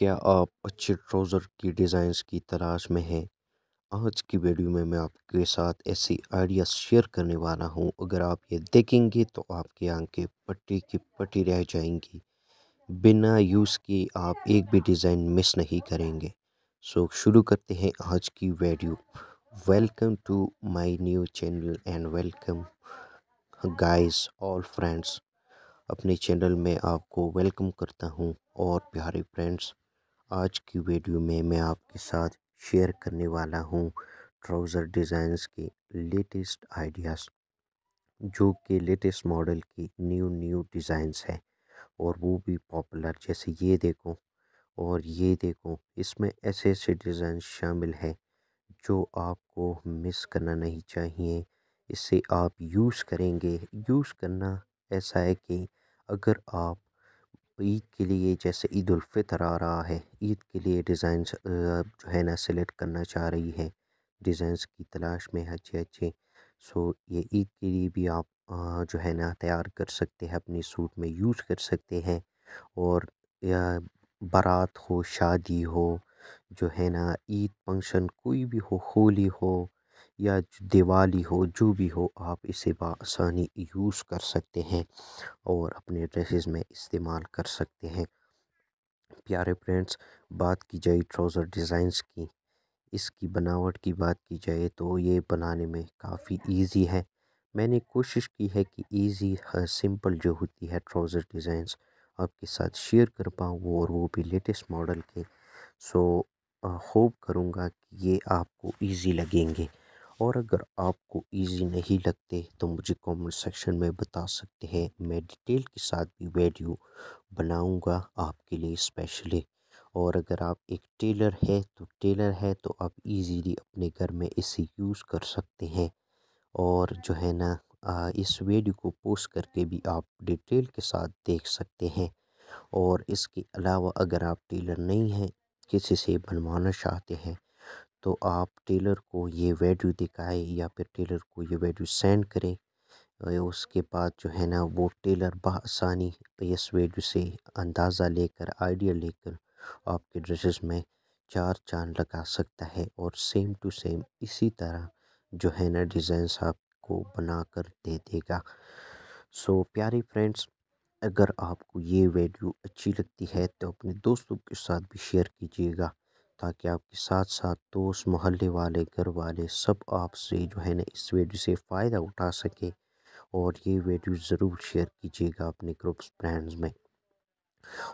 क्या आप अच्छे ट्राउज़र की डिज़ाइंस की तलाश में हैं आज की वीडियो में मैं आपके साथ ऐसी आइडिया शेयर करने वाला हूं अगर आप ये देखेंगे तो आपकी आंखें पट्टी की पट्टी रह जाएंगी बिना यूज़ के आप एक भी डिज़ाइन मिस नहीं करेंगे सो शुरू करते हैं आज की video welcome to my new channel and welcome guys all friends अपने चैनल में आपको वेलकम करता हूँ और प्यारे फ्रेंड्स आज की वीडियो में मैं आपके साथ शेयर करने वाला हूँ ट्राउज़र डिज़ाइंस के लेटेस्ट आइडियाज़ जो कि लेटेस्ट मॉडल की न्यू न्यू डिज़ाइंस हैं और वो भी पॉपुलर जैसे ये देखो और ये देखो इसमें ऐसे ऐसे डिज़ाइन शामिल हैं जो आपको मिस करना नहीं चाहिए इसे आप यूज़ करेंगे यूज़ करना ऐसा है कि अगर आप ईद के लिए जैसे ईद फितर आ रहा है ईद के लिए डिज़ाइंस जो है ना सेलेक्ट करना चाह रही है डिज़ाइंस की तलाश में अच्छे अच्छे सो ये ईद के लिए भी आप जो है ना तैयार कर सकते हैं अपने सूट में यूज़ कर सकते हैं और बारात हो शादी हो जो है ना ईद फंक्शन कोई भी हो होली हो या दिवाली हो जो भी हो आप इसे बसानी यूज़ कर सकते हैं और अपने ड्रेसेस में इस्तेमाल कर सकते हैं प्यारे फ्रेंड्स बात की जाए ट्राउज़र डिज़ाइंस की इसकी बनावट की बात की जाए तो ये बनाने में काफ़ी इजी है मैंने कोशिश की है कि इजी सिंपल जो होती है ट्राउज़र डिज़ाइंस आपके साथ शेयर कर पाऊँ वो और वो भी लेटेस्ट मॉडल के सो होप करूँगा कि ये आपको इजी लगेंगे और अगर आपको इजी नहीं लगते तो मुझे कमेंट सेक्शन में बता सकते हैं मैं डिटेल के साथ भी वीडियो बनाऊंगा आपके लिए स्पेशली और अगर आप एक टेलर है तो टेलर है तो आप इजीली अपने घर में इसे यूज़ कर सकते हैं और जो है ना इस वीडियो को पोस्ट करके भी आप डिटेल के साथ देख सकते हैं और इसके अलावा अगर आप टेलर नहीं हैं किसी से बनवाना चाहते हैं तो आप टेलर को ये वैल्यू दिखाएं या फिर टेलर को ये वैल्यू सेंड करें उसके बाद जो है ना वो टेलर बसानी इस वैल्यू से अंदाज़ा लेकर आइडिया लेकर आपके ड्रेसेस में चार चांद लगा सकता है और सेम टू सेम इसी तरह जो है ना डिज़ाइन आपको बना कर दे देगा सो प्यारे फ्रेंड्स अगर आपको ये वीडियो अच्छी लगती है तो अपने दोस्तों के साथ भी शेयर कीजिएगा ताकि आपके साथ साथ दोस्त मोहल्ले वाले घर वाले सब आपसे जो है ना इस वीडियो से फ़ायदा उठा सके और ये वीडियो ज़रूर शेयर कीजिएगा अपने ग्रुप्स फ्रेंड्स में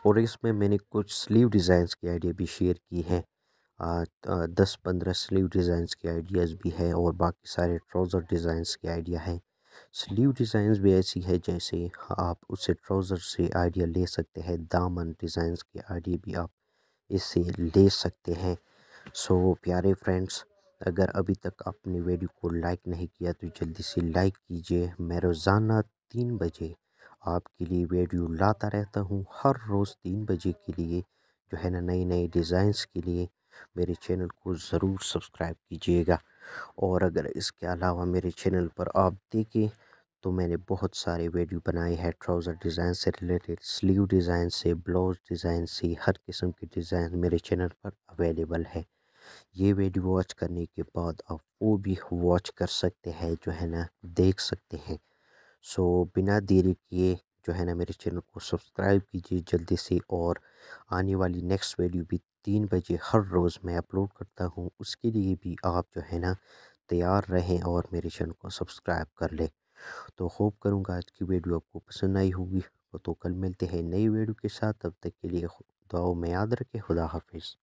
और इसमें मैंने कुछ स्लीव डिज़ाइंस के आइडिया भी शेयर की हैं दस पंद्रह स्लीव डिज़ाइंस के आइडियाज़ भी है और बाकी सारे ट्राउज़र डिज़ाइंस के आइडिया हैं स्लीव डिज़ाइंस भी ऐसी है जैसे आप उसे ट्राउज़र से आइडिया ले सकते हैं दामन डिज़ाइंस के आइडिया भी आप इसे ले सकते हैं सो so, प्यारे फ्रेंड्स अगर अभी तक आपने वीडियो को लाइक नहीं किया तो जल्दी से लाइक कीजिए मैं रोज़ाना तीन बजे आपके लिए वीडियो लाता रहता हूँ हर रोज़ तीन बजे के लिए जो है ना नए नए डिज़ाइंस के लिए मेरे चैनल को ज़रूर सब्सक्राइब कीजिएगा और अगर इसके अलावा मेरे चैनल पर आप देखें तो मैंने बहुत सारे वीडियो बनाए हैं ट्राउज़र डिज़ाइन से रिलेटेड स्लीव डिज़ाइन से ब्लाउज डिज़ाइन से हर किस्म के डिज़ाइन मेरे चैनल पर अवेलेबल है ये वीडियो वॉच करने के बाद आप वो भी वॉच कर सकते हैं जो है ना देख सकते हैं सो बिना देरी किए जो है ना मेरे चैनल को सब्सक्राइब कीजिए जल्दी से और आने वाली नेक्स्ट वीडियो भी तीन बजे हर रोज़ मैं अपलोड करता हूँ उसके लिए भी आप जो है ना तैयार रहें और मेरे चैनल को सब्सक्राइब कर लें तो होप करूँगा आज की वीडियो आपको पसंद आई होगी तो, तो कल मिलते हैं नई वीडियो के साथ तब तक के लिए दुआओं में याद रखें खुदा हाफिज़